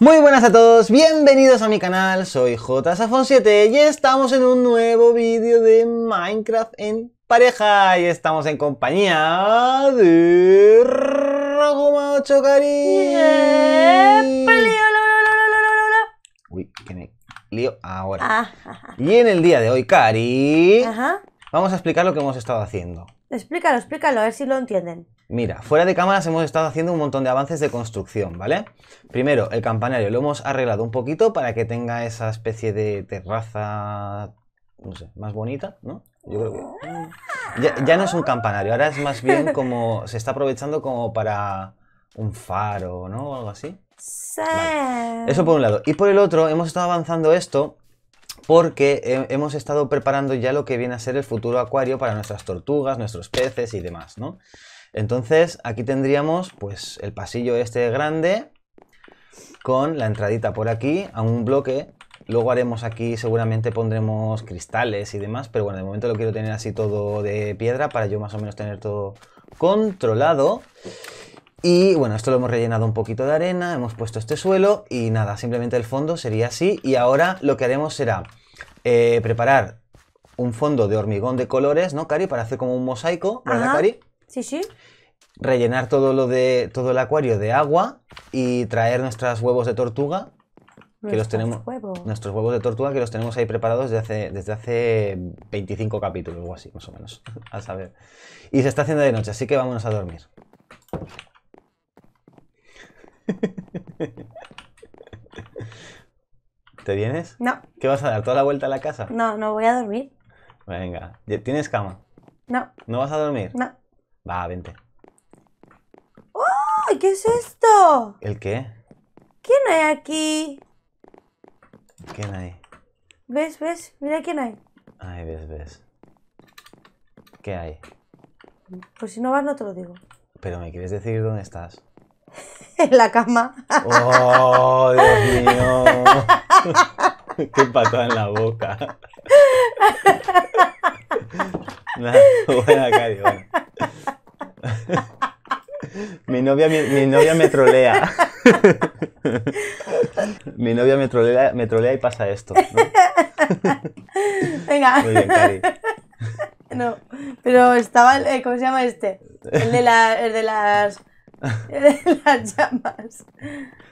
Muy buenas a todos, bienvenidos a mi canal, soy JSafon7 y estamos en un nuevo vídeo de Minecraft en pareja y estamos en compañía de Ragoma cari Uy, que lío ahora. Y en el día de hoy, Cari, vamos a explicar lo que hemos estado haciendo. Explícalo, explícalo, a ver si lo entienden. Mira, fuera de cámaras hemos estado haciendo un montón de avances de construcción, ¿vale? Primero, el campanario lo hemos arreglado un poquito para que tenga esa especie de terraza, no sé, más bonita, ¿no? Yo creo que... Ya, no es un campanario, ahora es más bien como... se está aprovechando como para un faro, ¿no? O algo así. Sí. Eso por un lado. Y por el otro, hemos estado avanzando esto porque hemos estado preparando ya lo que viene a ser el futuro acuario para nuestras tortugas, nuestros peces y demás, ¿no? Entonces, aquí tendríamos pues el pasillo este grande con la entradita por aquí a un bloque. Luego haremos aquí, seguramente pondremos cristales y demás, pero bueno, de momento lo quiero tener así todo de piedra para yo más o menos tener todo controlado. Y bueno, esto lo hemos rellenado un poquito de arena, hemos puesto este suelo y nada, simplemente el fondo sería así. Y ahora lo que haremos será eh, preparar un fondo de hormigón de colores, ¿no, Cari? Para hacer como un mosaico, ¿verdad, Cari? Sí, sí. Rellenar todo lo de todo el acuario de agua y traer nuestros huevos de tortuga. Que los tenemos, Nuestros huevos de tortuga que los tenemos ahí preparados desde hace, desde hace 25 capítulos o así, más o menos. a saber. Y se está haciendo de noche, así que vámonos a dormir. ¿Te vienes? No. ¿Qué vas a dar? ¿Toda la vuelta a la casa? No, no voy a dormir. Venga. ¿Tienes cama? No. ¿No vas a dormir? No. Va, vente. ¿Qué es esto? ¿El qué? ¿Quién hay aquí? ¿Quién hay? ¿Ves, ves? Mira quién hay. Ay, ves, ves. ¿Qué hay? Pues si no vas, no te lo digo. Pero me quieres decir dónde estás. en la cama. ¡Oh, Dios mío! ¡Qué patada en la boca! buena, Cari, Mi novia, mi, novia me trolea. mi novia me trolea, me trolea y pasa esto. Venga. Cari. No, pero estaba, el, eh, ¿cómo se llama este? El de, el de las las llamas.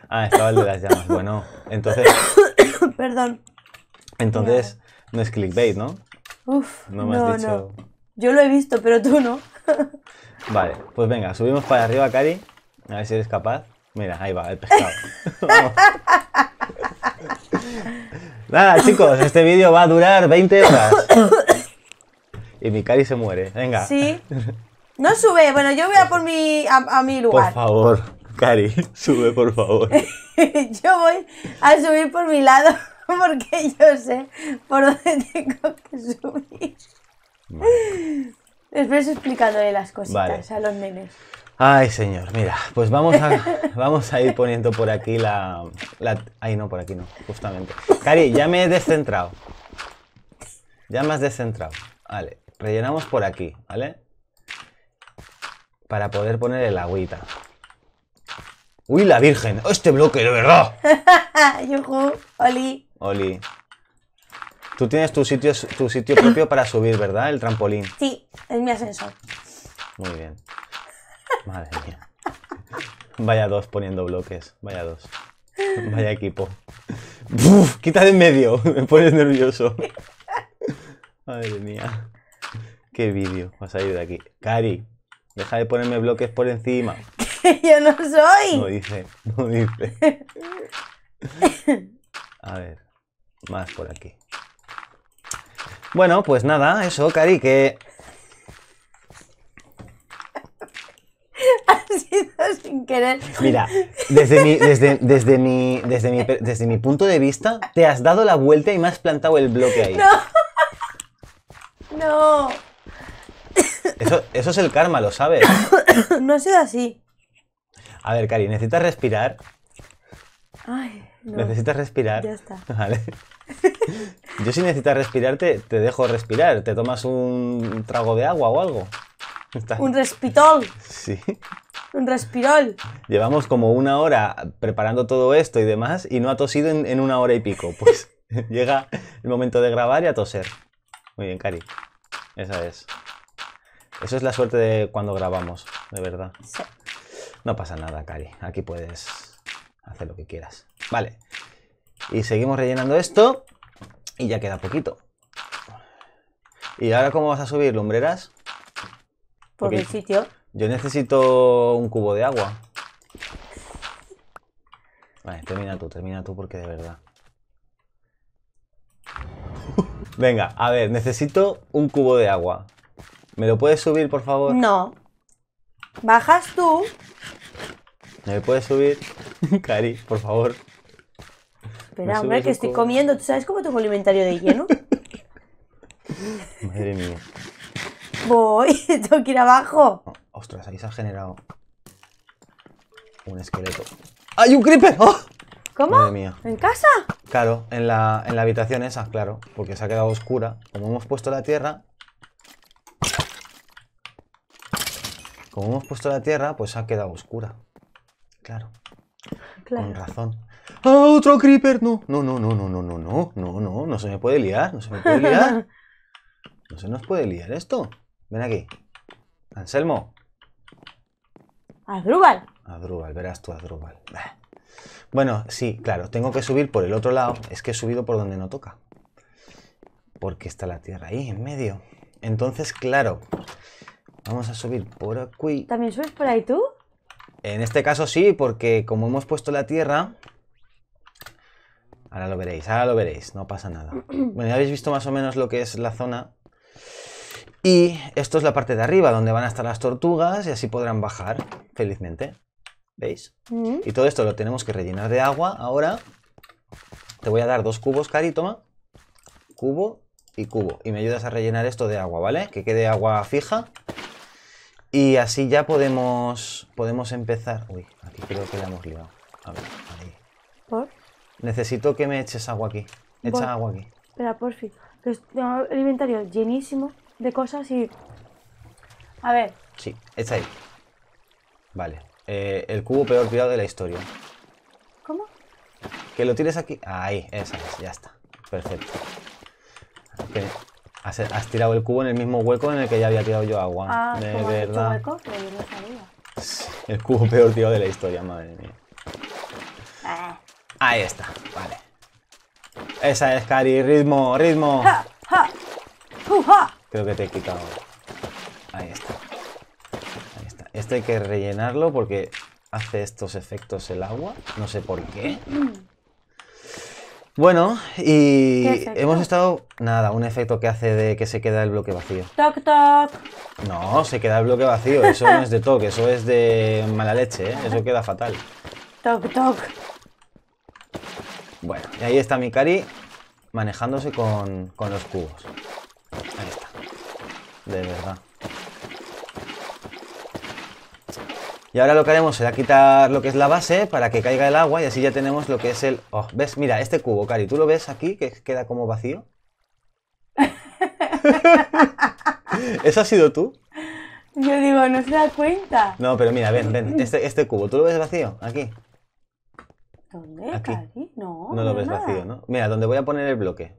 Ah, estaba el de las llamas. Bueno, entonces. Perdón. Entonces, no es clickbait, ¿no? Uf, no me has dicho. Yo lo he visto, pero tú no. vale, pues venga, subimos para arriba, Cari. A ver si eres capaz. Mira, ahí va, el pescado. Nada, chicos, este vídeo va a durar 20 horas. Y mi Cari se muere. Venga. Sí. No sube, bueno, yo voy a por mi, a, mi lugar. Por favor, Cari, sube por favor. yo voy a subir por mi lado porque yo sé por dónde tengo que subir. Después explicándole las cositas a los nenes. Ay, señor, mira, pues vamos a, vamos a ir poniendo por aquí la, la, Ay, no, por aquí no, justamente. Cari, ya me he descentrado. Ya me has descentrado. Vale, rellenamos por aquí, ¿vale? para poder poner el agüita. ¡Uy, la virgen! ¡Este bloque, de verdad! ¡Yujú! ¡Oli! ¡Oli! Tú tienes tu sitio, tu sitio propio para subir, ¿verdad? El trampolín. Sí, es mi ascensor. Muy bien. Madre mía. Vaya dos poniendo bloques. Vaya dos. Vaya equipo. quita de en medio. Me pones nervioso. Madre mía. Qué vídeo. Vas a ir de aquí. Cari, Deja de ponerme bloques por encima. yo no soy! No dice, no dice. A ver, más por aquí. Bueno, pues nada, eso, Cari, que... Has sido sin querer. Mira, desde mi, desde, desde, mi, desde, mi, desde mi punto de vista, te has dado la vuelta y me has plantado el bloque ahí. No. No. Eso, es el karma, ¿lo sabes? no ha sido así. A ver, Cari, necesitas respirar. Necesitas respirar. Ya está. Yo si necesitas respirarte, te dejo respirar. Te tomas un trago de agua o algo. Un respitol. Sí. Un respirol. Llevamos como una hora preparando todo esto y demás y no ha tosido en, en una hora y pico. Pues llega el momento de grabar y a toser. Muy bien, Cari. Esa es. Eso es la suerte de cuando grabamos, de verdad. No pasa nada, Cari. Aquí puedes hacer lo que quieras. Vale. Y seguimos rellenando esto. Y ya queda poquito. ¿Y ahora cómo vas a subir, lumbreras? Por el sitio. Yo necesito un cubo de agua. Vale, termina tú, termina tú porque de verdad. Venga, a ver, necesito un cubo de agua. ¿Me lo puedes subir, por favor? No. Bajas tú. ¿Me lo puedes subir? Cari, por favor. Espera, hombre, que estoy comiendo. ¿Tú sabes cómo tengo el inventario de lleno? Madre mía. Voy, tengo que ir abajo. Oh, ostras, aquí se ha generado un esqueleto. ¡Hay un creeper! ¡Oh! ¿Cómo? ¿En casa? Claro, en la, en la habitación esa, claro. Porque se ha quedado oscura. Como hemos puesto la tierra, Como hemos puesto la tierra, pues ha quedado oscura. Claro. Con razón. ¡Ah, otro creeper! No, no, no, no, no, no, no, no, no, no, no se me puede liar, no se me puede liar. No se nos puede liar esto. Ven aquí. Anselmo. Adrúbal. Adrúbal, verás tú, Adrúbal. Bueno, sí, claro, tengo que subir por el otro lado. Es que he subido por donde no toca. Porque está la tierra ahí, en medio. Entonces, claro, Vamos a subir por aquí. ¿También subes por ahí tú? En este caso sí, porque como hemos puesto la tierra... Ahora lo veréis, ahora lo veréis, no pasa nada. Bueno, ya habéis visto más o menos lo que es la zona. Y esto es la parte de arriba, donde van a estar las tortugas y así podrán bajar felizmente. ¿Veis? Mm. Y todo esto lo tenemos que rellenar de agua. Ahora te voy a dar dos cubos, Cari, toma. Cubo y cubo. Y me ayudas a rellenar esto de agua, ¿vale? Que quede agua fija. Y así ya podemos, podemos empezar. Uy, aquí creo que la hemos liado. A ver, ahí. ¿Por? Necesito que me eches agua aquí. Echa agua aquí. Espera, por fin. Pues tengo el inventario llenísimo de cosas y. A ver. Sí, está ahí. Vale. Eh, el cubo peor cuidado de la historia. ¿Cómo? Que lo tienes aquí. Ahí, esa es, ya está. Perfecto. Has, tirado el cubo en el mismo hueco en el que ya había tirado yo agua. Ah, de verdad. El cubo peor tío de la historia, madre mía. Ah. Ahí está, vale. Esa es, Cari. Ritmo, ritmo. Creo que te he quitado. Ahí está. Ahí está. Esto hay que rellenarlo porque hace estos efectos el agua. No sé por qué. Mm. Bueno, y hemos estado. Nada, un efecto que hace de que se queda el bloque vacío. Toc, toc. No, se queda el bloque vacío. Eso no es de toque, eso es de mala leche, ¿eh? Eso queda fatal. Toc, toc. Bueno, y ahí está Mikari manejándose con, con los cubos. Ahí está. De verdad. Y ahora lo que haremos será quitar lo que es la base para que caiga el agua y así ya tenemos lo que es el... Oh, ¿Ves? Mira, este cubo, Cari, ¿tú lo ves aquí que queda como vacío? ¿Eso ha sido tú? Yo digo, no se da cuenta. No, pero mira, ven, ven, este, este cubo, ¿tú lo ves vacío? Aquí. ¿Dónde, Cari? No. No lo ves vacío, ¿no? Mira, donde voy a poner el bloque.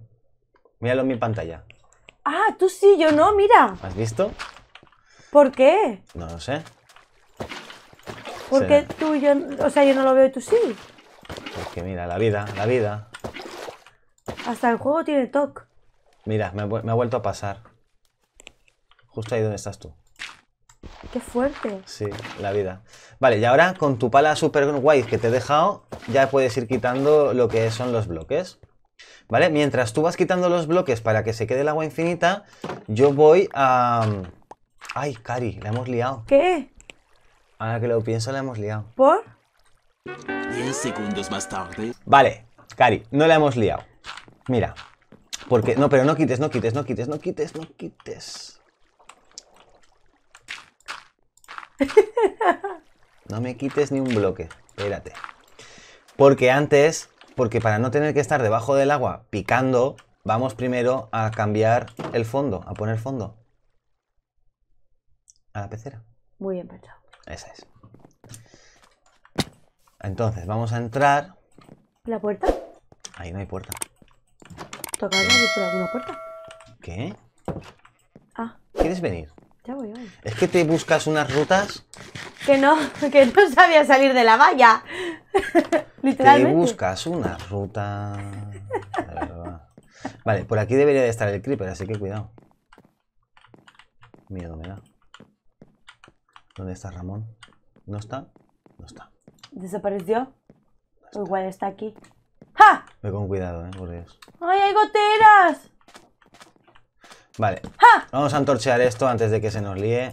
Míralo en mi pantalla. Ah, tú sí, yo no, mira. ¿Has visto? ¿Por qué? No lo sé. Porque tú y yo, o sea, yo no lo veo y tú sí. Porque mira, la vida, la vida. Hasta el juego tiene TOC. Mira, me, ha vuelto a pasar. Justo ahí donde estás tú. Qué fuerte. Sí, la vida. Vale, y ahora con tu pala super guay que te he dejado, ya puedes ir quitando lo que son los bloques. ¿Vale? Mientras tú vas quitando los bloques para que se quede el agua infinita, yo voy a... Mm, ay, Cari, la hemos liado. ¿Qué? Ahora que lo pienso, la hemos liado. ¿Por? 10 segundos más tarde. Vale, Cari, no la hemos liado. Mira. Porque, no, pero no quites, no quites, no quites, no quites, no quites. No me quites ni un bloque. Espérate. Porque antes, porque para no tener que estar debajo del agua picando, vamos primero a cambiar el fondo, a poner fondo. A la pecera. Muy bien, pensado. Esa es. Entonces, vamos a entrar. ¿La puerta? Ahí no hay puerta. por alguna puerta. ¿Qué? Ah. ¿Quieres venir? Ya voy, voy. Es que te buscas unas rutas. Que no, que no sabía salir de la valla. Literalmente. Te buscas una ruta. Vale, por aquí debería de estar el creeper, así que cuidado. Miedo me da. ¿Dónde está Ramón? ¿No está? No está. ¿Desapareció? Igual está aquí. ¡Ja! Ve con cuidado, eh, por Dios. ¡Ay, hay goteras! Vale. ¡Ja! Vamos a antorchear esto antes de que se nos líe.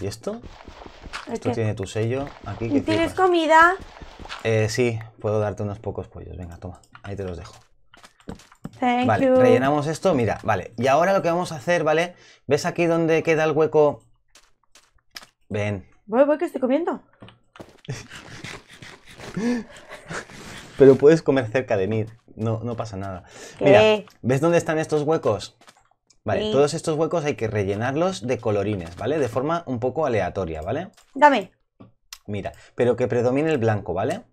¿Y esto? Esto tiene tu sello. Aquí, ¿Tienes comida? Eh, sí, puedo darte unos pocos pollos. Venga, toma. Ahí te los dejo. Thank vale, rellenamos esto, mira, vale. Y ahora lo que vamos a hacer, ¿vale? ¿Ves aquí donde queda el hueco Ven. Voy, voy, que estoy comiendo. Pero puedes comer cerca de mí. No, no pasa nada. Mira, ¿ves dónde están estos huecos? Vale, todos estos huecos hay que rellenarlos de colorines, ¿vale? De forma un poco aleatoria, ¿vale? Dame. Mira, pero que predomine el blanco, ¿vale?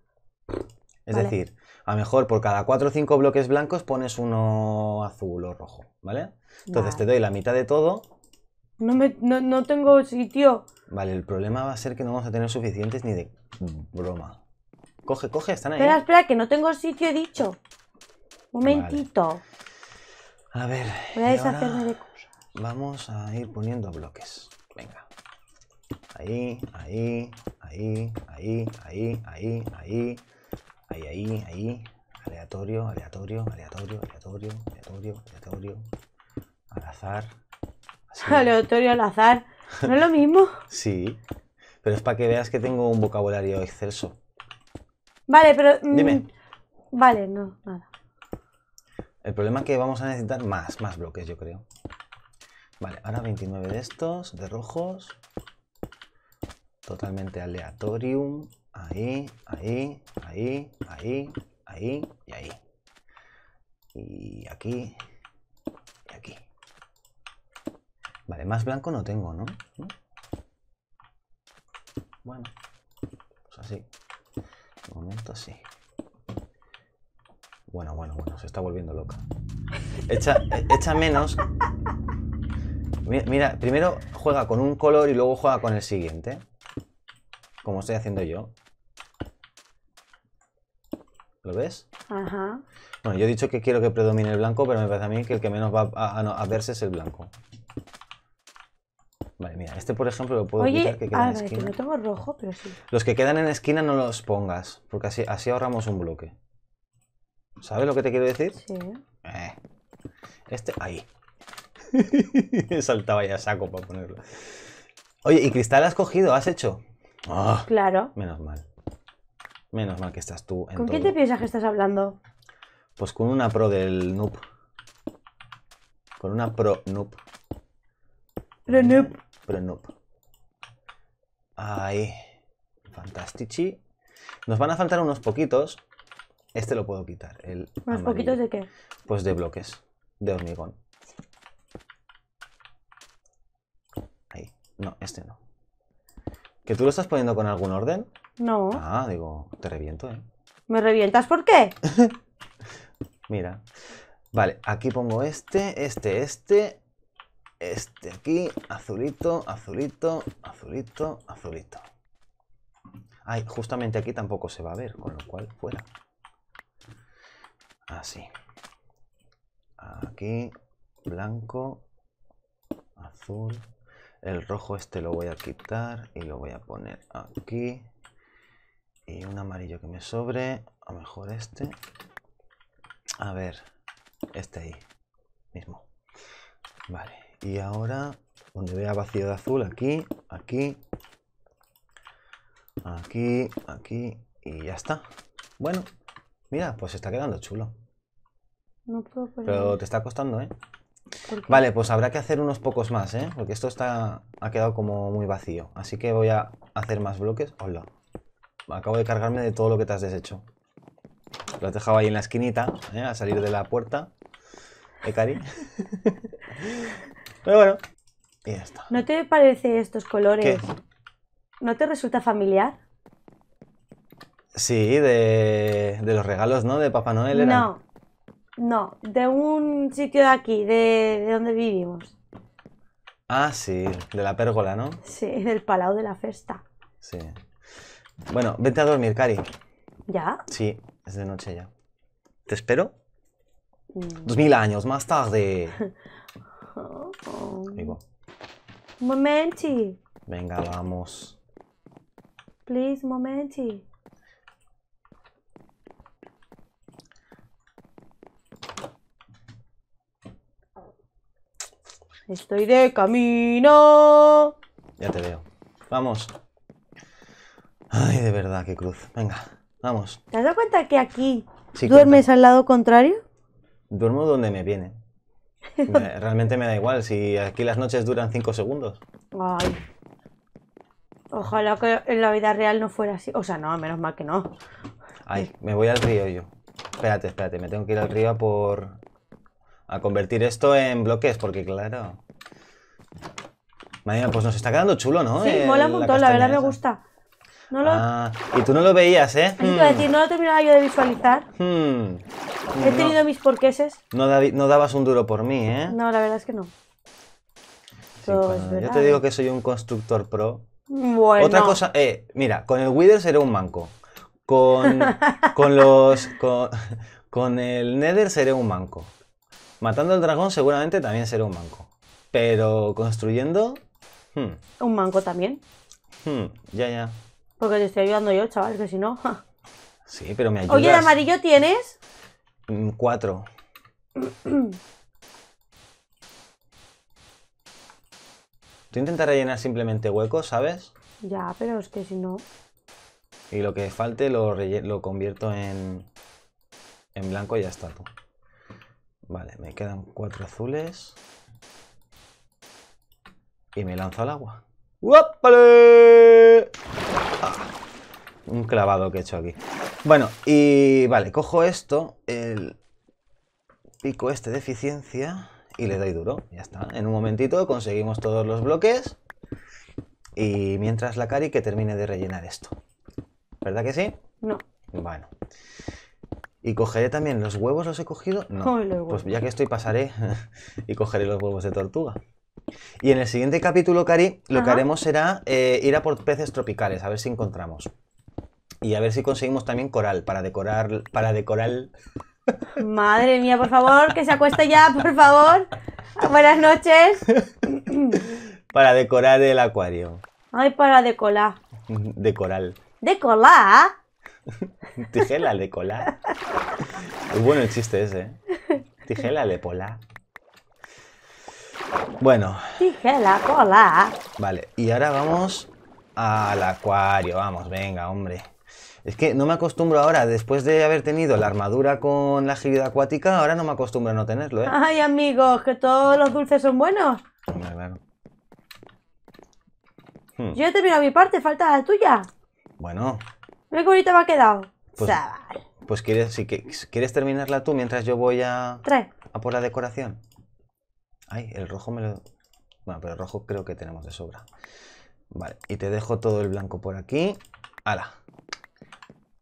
Es decir, a lo mejor por cada cuatro o cinco bloques blancos pones uno azul o rojo, ¿vale? Entonces te doy la mitad de todo no, me, no, no tengo sitio. Vale, el problema va a ser que no vamos a tener suficientes ni de broma. Coge, coge, están ahí. Espera, espera, que no tengo sitio, he dicho. Momentito. A ver. Voy a Vamos a ir poniendo bloques. Venga. Ahí, ahí, ahí, ahí, ahí, ahí, ahí, ahí, ahí, ahí. Aleatorio, aleatorio, aleatorio, aleatorio, aleatorio, aleatorio. Al azar, Aleatorio al azar. ¿No es lo mismo? sí. Pero es para que veas que tengo un vocabulario excelso. Vale, pero. Mm, Dime. Vale, no, nada. El problema es que vamos a necesitar más, más bloques, yo creo. Vale, ahora 29 de estos, de rojos. Totalmente aleatorium. Ahí, ahí, ahí, ahí, ahí y ahí. Y aquí, y aquí. Vale, más blanco no tengo, ¿no? Bueno, pues así. De momento así Bueno, bueno, bueno, se está volviendo loca. Echa, e-, menos. Mira, primero juega con un color y luego juega con el siguiente. Como estoy haciendo yo. ¿Lo ves? Ajá. Bueno, yo he dicho que quiero que predomine el blanco, pero me parece a mí que el que menos va a verse es el blanco. Este, por ejemplo, lo puedo quitar que queda Que no tengo rojo, pero sí. Los que quedan en esquina no los pongas, porque así, así ahorramos un bloque. ¿Sabes lo que te quiero decir? Sí. Eh, este, ahí. Saltaba ya saco para ponerlo. Oye, ¿y cristal has cogido? ¿Has hecho? Ah, claro. Menos mal. Menos mal que estás tú. ¿Con quién te piensas que estás hablando? Pues con una pro del noob. Con una pro noob. Pro noob. Pero no. Ahí. Fantastici. Nos van a faltar unos poquitos. Este lo puedo quitar. El ¿Unos poquitos de qué? Pues de bloques. De hormigón. Ahí. No, este no. ¿Que tú lo estás poniendo con algún orden? No. Ah, digo, te reviento, ¿eh? ¿Me revientas por qué? Mira. Vale, aquí pongo este, este, este, este aquí, azulito, azulito, azulito, azulito. Ay, justamente aquí tampoco se va a ver, con lo cual fuera. Así. Aquí, blanco, azul. El rojo este lo voy a quitar y lo voy a poner aquí. Y un amarillo que me sobre, a lo mejor este. A ver, este ahí mismo. Vale. Y ahora, donde vea vacío de azul, aquí, aquí, aquí, aquí, y ya está. Bueno, mira, pues está quedando chulo. No puedo Pero te está costando, ¿eh? Vale, pues habrá que hacer unos pocos más, ¿eh? Porque esto está ha quedado como muy vacío. Así que voy a hacer más bloques. Hola. Acabo de cargarme de todo lo que te has deshecho. Lo has dejado ahí en la esquinita, ¿eh? A salir de la puerta. Cari? Pero bueno, y ya ¿No te parece estos colores? ¿No te resulta familiar? Sí, de, los regalos, ¿no? De Papá Noel No, no, de un sitio de aquí, de, donde vivimos. Ah, sí, de la pérgola, ¿no? Sí, del Palau de la Festa. Sí. Bueno, vete a dormir, Cari. ¿Ya? Sí, es de noche ya. ¿Te espero? Mm. Dos mil años más tarde. Momenti. Venga, vamos. Please, momenti. Estoy de camino. Ya te veo. Vamos. Ay, de verdad, qué cruz. Venga, vamos. ¿Te has dado cuenta que aquí duermes al lado contrario? duermo donde me viene. realmente me da igual, si aquí las noches duran 5 segundos. Ay. Ojalá que en la vida real no fuera así. O sea, no, menos mal que no. Ay, me voy al río yo. Espérate, espérate, me tengo que ir al río a por... A convertir esto en bloques, porque claro... Madre pues nos está quedando chulo, ¿no? Sí, eh, mola un montón, la verdad me gusta. Ah, y tú no lo veías, ¿eh? Hmm. no lo terminaba yo de visualizar. Hmm. He tenido mis porqueses. No, dabas un duro por mí, ¿eh? No, la verdad es que no. Yo te digo ¿eh? que soy un constructor pro. Bueno. Otra cosa, eh, mira, con el Wither seré un manco. Con, con los. Con, el Nether seré un manco. Matando al dragón seguramente también seré un manco. Pero construyendo. Hmm. Un manco también. ya, ya. Porque te estoy ayudando yo, chaval, que si no. Sí, pero me ayudas. Oye, amarillo tienes. Mm, cuatro. Tú intentas rellenar simplemente huecos, ¿sabes? Ya, pero es que si no. Y lo que falte lo, lo convierto en, en blanco y ya está tú. Vale, me quedan cuatro azules. Y me lanzo al agua. Ah, un clavado que he hecho aquí. Bueno, y vale, cojo esto, el pico este de eficiencia y le doy duro. Ya está. En un momentito conseguimos todos los bloques. Y mientras la Cari que termine de rellenar esto. ¿Verdad que sí? No. Bueno. Y cogeré también los huevos, ¿los he cogido? No. Pues ya que estoy pasaré y cogeré los huevos de tortuga. Y en el siguiente capítulo, Cari, lo que haremos será eh, ir a por peces tropicales, a ver si encontramos. Y a ver si conseguimos también coral para decorar. Para decorar. Madre mía, por favor, que se acueste ya, por favor. Buenas noches. para decorar el acuario. Ay, para decolar. De coral. ¿De colá. Tijela de colar. Es bueno el chiste ese, ¿eh? Tijela de polar. Bueno. Dije la cola. Vale, y ahora vamos al acuario. Vamos, venga, hombre. Es que no me acostumbro ahora, después de haber tenido la armadura con la agilidad acuática, ahora no me acostumbro a no tenerlo, ¿eh? Ay, amigos, que todos los dulces son buenos. Hombre, Yo hmm. he terminado mi parte, falta la tuya. Bueno. Mira qué me ha quedado. Pues, pues quieres, quieres terminarla tú mientras yo voy a... A por la decoración. Ay, el rojo me lo... Bueno, pero el rojo creo que tenemos de sobra. Vale, y te dejo todo el blanco por aquí. ¡Hala!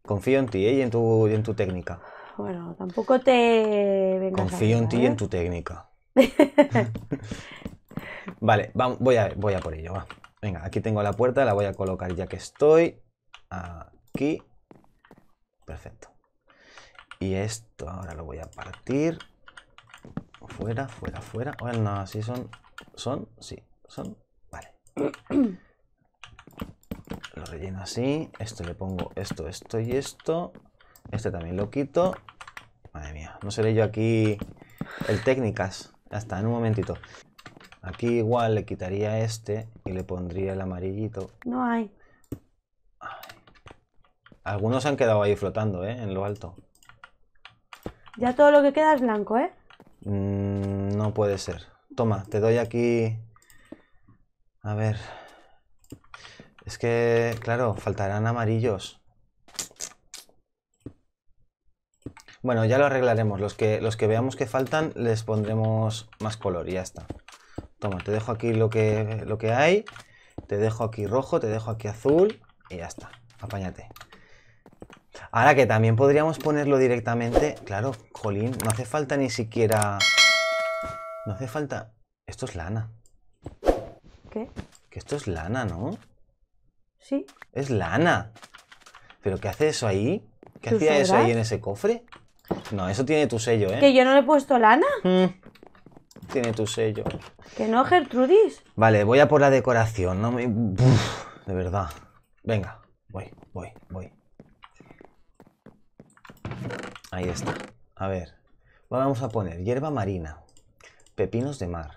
Confío en ti ¿eh? y, en tu, en tu técnica. Bueno, tampoco te... Vengas Confío en ti y en ¿eh? tu técnica. vale, voy, a, voy a por ello, va. Venga, aquí tengo la puerta, la voy a colocar ya que estoy. Aquí. Perfecto. Y esto ahora lo voy a partir fuera, fuera, fuera. Bueno, no, así son. Son, sí, son. Vale. Lo relleno así. Esto le pongo esto, esto y esto. Este también lo quito. Madre mía, no seré yo aquí el técnicas. está, en un momentito. Aquí igual le quitaría este y le pondría el amarillito. No hay. Algunos Algunos han quedado ahí flotando, ¿eh? En lo alto. Ya todo lo que queda es blanco, ¿eh? Mm, no puede ser. Toma, te doy aquí... A ver... Es que, claro, faltarán amarillos. Bueno, ya lo arreglaremos. Los que, los que veamos que faltan les pondremos más color y ya está. Toma, te dejo aquí lo que, lo que hay. Te dejo aquí rojo, te dejo aquí azul y ya está. Apáñate. Ahora que también podríamos ponerlo directamente... Claro, jolín, no hace falta ni siquiera... No hace falta... Esto es lana. ¿Qué? Que esto es lana, ¿no? Sí. Es lana. ¿Pero qué hace eso ahí? ¿Qué hacía eso ahí en ese cofre? No, eso tiene tu sello, ¿eh? ¿Que yo no le he puesto lana? Mm. Tiene tu sello. Que no, Gertrudis. Vale, voy a por la decoración. No de verdad. Venga, voy, voy, voy. Ahí está. A ver. Vamos a poner hierba marina, pepinos de mar.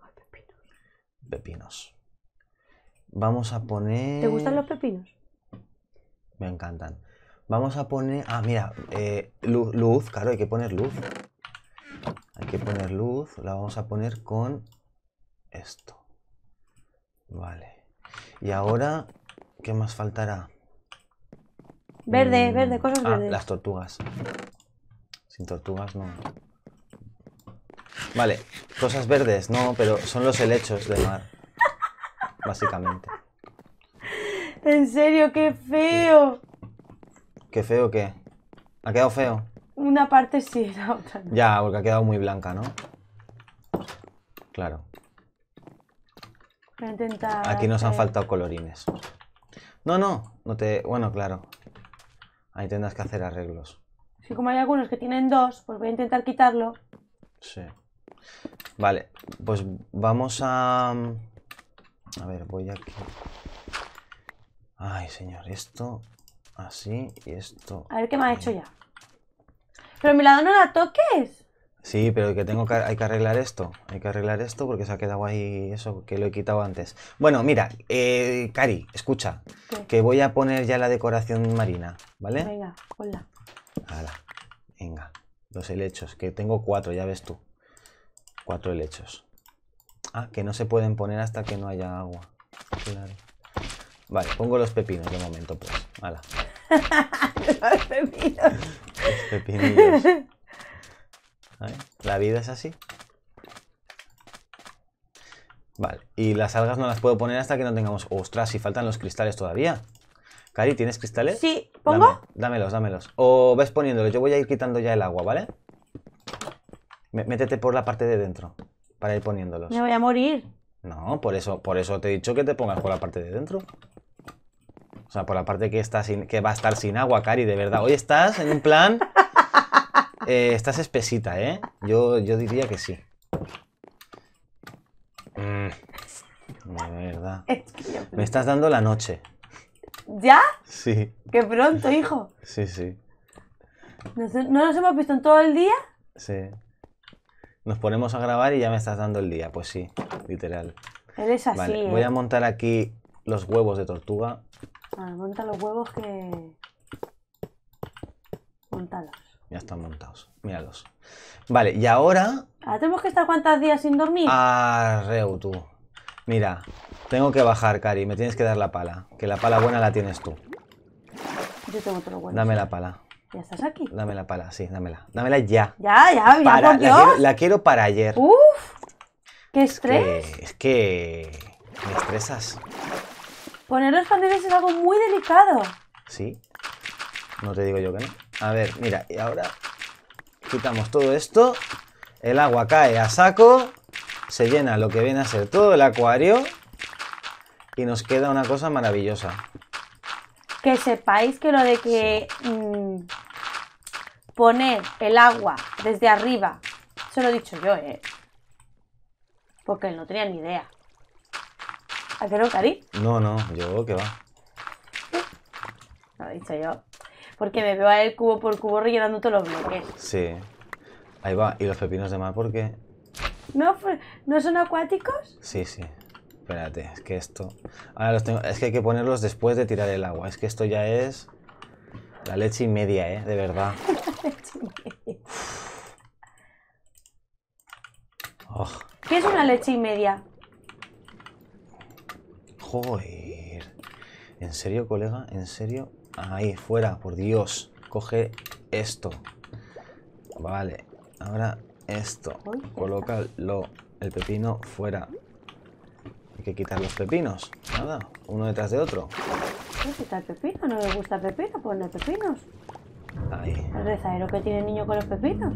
Ah, pepinos. Vamos a poner... ¿Te gustan los pepinos? Me encantan. Vamos a poner... Ah, mira, eh, luz, claro, hay que poner luz. Hay que poner luz. La vamos a poner con esto. Vale. Y ahora, ¿qué más faltará? Verde, mm, verde, cosas ah, Las tortugas. Sin tortugas no. Vale, cosas verdes, no, pero son los helechos de mar. Básicamente. En serio, qué feo. ¿Qué feo qué? ¿Ha quedado feo? Una parte sí, la otra no. Ya, porque ha quedado muy blanca, ¿no? Claro. intentar Aquí nos han faltado colorines. No, no, no te... Bueno, claro. Ahí tendrás que hacer arreglos como hay algunos que tienen dos, pues voy a intentar quitarlo. Sí. Vale, pues vamos a... A ver, voy aquí. Ay, señor, esto así y esto... A ver qué me ha hecho ya. Pero mi lado no la toques. Sí, pero que tengo que, hay que arreglar esto. Hay que arreglar esto porque se ha quedado ahí eso que lo he quitado antes. Bueno, mira, eh, Cari, escucha. Que voy a poner ya la decoración marina, ¿vale? Venga, hola. Ala, venga. los helechos, que tengo cuatro, ya ves tú. Cuatro helechos. Ah, que no se pueden poner hasta que no haya agua. Claro. Vale, pongo los pepinos de momento, pues. los pepinos. los pepinos. La vida es así. Vale, y las algas no las puedo poner hasta que no tengamos... ¡Ostras! Si faltan los cristales todavía. Cari, ¿tienes cristales? Sí, ¿pongo? dámelos, dámelos. O ves poniéndolos, yo voy a ir quitando ya el agua, ¿vale? Métete por la parte de dentro para ir poniéndolos. Me voy a morir. No, por eso, por eso te he dicho que te pongas por la parte de dentro. O sea, por la parte que, está que va a estar sin agua, Cari, de verdad. Hoy estás en un plan... Eh, estás espesita, ¿eh? Yo, yo diría que sí. Mm. de verdad. Me estás dando la noche. ¿Ya? Sí. Qué pronto, hijo. Sí, sí. ¿No nos hemos visto en todo el día? Sí. Nos ponemos a grabar y ya me estás dando el día. Pues sí, literal. Él es así. Vale, Voy a ¿eh? montar aquí los huevos de tortuga. Ah, monta los huevos que. Montalos. Ya están montados. Míralos. Vale, y ahora. Ahora tenemos que estar cuántos días sin dormir. Ah, reo tú. Mira, tengo que bajar, Cari. Me tienes que dar la pala. Que la pala buena la tienes tú. Yo tengo todo buena. bueno. Dame la pala. ¿Ya estás aquí? Dame la pala, sí, dámela. Dámela ya. Ya, ya, ya para, por La, quiero, para ayer. ¡Uf! ¡Qué estrés! Es que, me estresas. Poner los paneles es algo muy delicado. Sí. No te digo yo que no. A ver, mira, y ahora quitamos todo esto. El agua cae a saco se llena lo que viene a ser todo el acuario y nos queda una cosa maravillosa. Que sepáis que lo de que mm, poner el agua desde arriba, se lo he dicho yo, ¿eh? Porque no tenía ni idea. ¿A qué no, Cari? No, no, yo que va. Lo he dicho yo. Porque me veo a él cubo por cubo rellenando todos los bloques. Sí. Ahí va. Y los pepinos de mar porque ¿No, son acuáticos? Sí, sí. Espérate, es que esto... Ahora los tengo... Es que hay que ponerlos después de tirar el agua. Es que esto ya es... La leche y media, ¿eh? De verdad. La leche y media. Oh. ¿Qué es una leche y media? Joder. ¿En serio, colega? ¿En serio? Ahí, fuera, por Dios. Coge esto. Vale. Ahora esto. Coloca el pepino fuera. Hay que quitar los pepinos. Nada, uno detrás de otro. ¿Qué el pepino? ¿No le gusta el pepino? Ponle pues pepinos. Ahí. El rezadero que tiene el niño con los pepinos.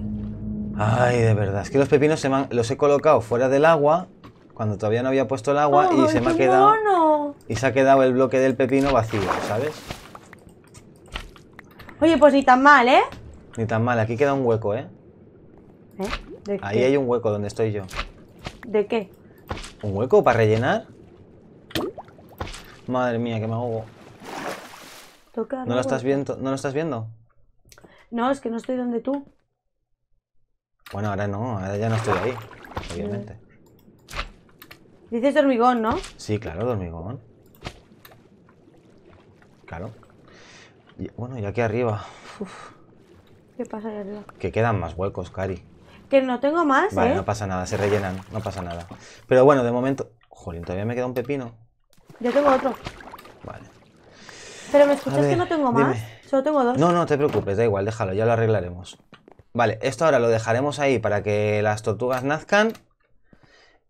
Ay, de verdad. Es que los pepinos los he colocado fuera del agua cuando todavía no había puesto el agua y se me ha quedado y se ha quedado el bloque del pepino vacío, ¿sabes? Oye, pues ni tan mal, ¿eh? Ni tan mal. Aquí queda un hueco, ¿eh? ¿Eh? Ahí hay un hueco donde estoy yo. ¿De qué? ¿Un hueco para rellenar? Madre mía, que me ahogo. ¿No, lo estás viendo? ¿No lo estás viendo? No, es que no estoy donde tú. Bueno, ahora no, ahora ya no estoy ahí, obviamente. Dices hormigón, ¿no? Sí, claro, hormigón. Claro. bueno, y aquí arriba. ¿Qué pasa arriba? Que quedan más huecos, Cari. Que no tengo más, Vale, ¿eh? no pasa nada, se rellenan, no pasa nada. Pero bueno, de momento... Jolín, todavía me queda un pepino. Yo tengo otro. Vale. Pero me escuchas que no tengo más. Solo tengo dos. No, no te preocupes, da igual, déjalo, ya lo arreglaremos. Vale, esto ahora lo dejaremos ahí para que las tortugas nazcan.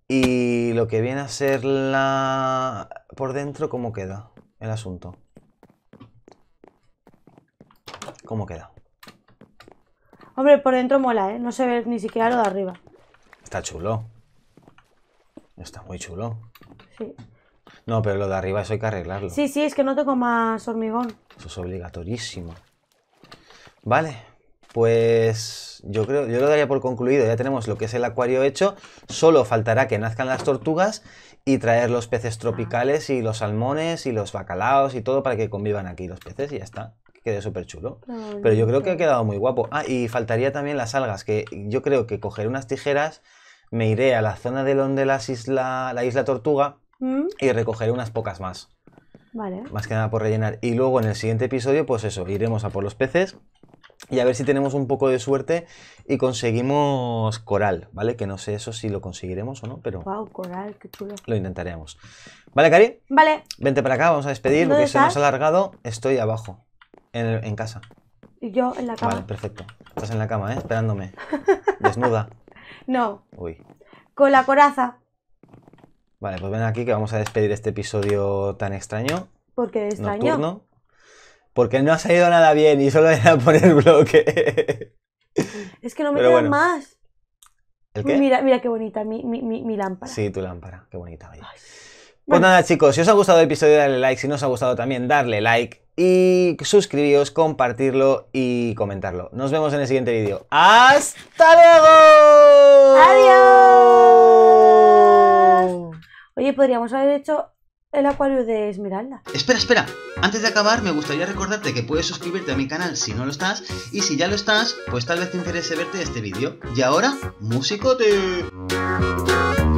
Y lo que viene a ser la... Por dentro, ¿cómo queda el asunto? ¿Cómo queda? Hombre, por dentro mola, ¿eh? No se ve ni siquiera lo de arriba. Está chulo. Está muy chulo. Sí. No, pero lo de arriba eso hay que arreglarlo. Sí, sí, es que no tengo más hormigón. Eso es obligatorísimo. Vale, pues yo creo, yo lo daría por concluido. Ya tenemos lo que es el acuario hecho. Solo faltará que nazcan las tortugas y traer los peces tropicales y los salmones y los bacalaos y todo para que convivan aquí los peces y ya está quede súper chulo. Pero yo creo que ha quedado muy guapo. Ah, y faltaría también las algas, que yo creo que cogeré unas tijeras, me iré a la zona de donde las isla, la isla Tortuga mm. y recogeré unas pocas más. Vale. Más que nada por rellenar. Y luego en el siguiente episodio, pues eso, iremos a por los peces y a ver si tenemos un poco de suerte y conseguimos coral, ¿vale? Que no sé eso si lo conseguiremos o no, pero... ¡Wow, coral! ¡Qué chulo! Lo intentaremos. ¿Vale, Cari? Vale. Vente para acá, vamos a despedir porque se nos ha alargado. Estoy abajo. En, casa. Y yo en la cama. Vale, perfecto. Estás en la cama, ¿eh? Esperándome. Desnuda. no. Uy. Con la coraza. Vale, pues ven aquí que vamos a despedir este episodio tan extraño. ¿Por qué extraño? Nocturno, porque no ha salido nada bien y solo era el bloque. Es que no me quedan más. ¿El qué? Mira, mira qué bonita mi, mi, mi, lámpara. Sí, tu lámpara. Qué bonita. Pues nada, chicos, si os ha gustado el episodio, dale like. Si no os ha gustado también, darle like. Y suscribiros, compartirlo y comentarlo. Nos vemos en el siguiente vídeo. ¡Hasta luego! ¡Adiós! Oye, podríamos haber hecho el acuario de Esmeralda. Espera, espera. Antes de acabar, me gustaría recordarte que puedes suscribirte a mi canal si no lo estás. Y si ya lo estás, pues tal vez te interese verte este vídeo. Y ahora, de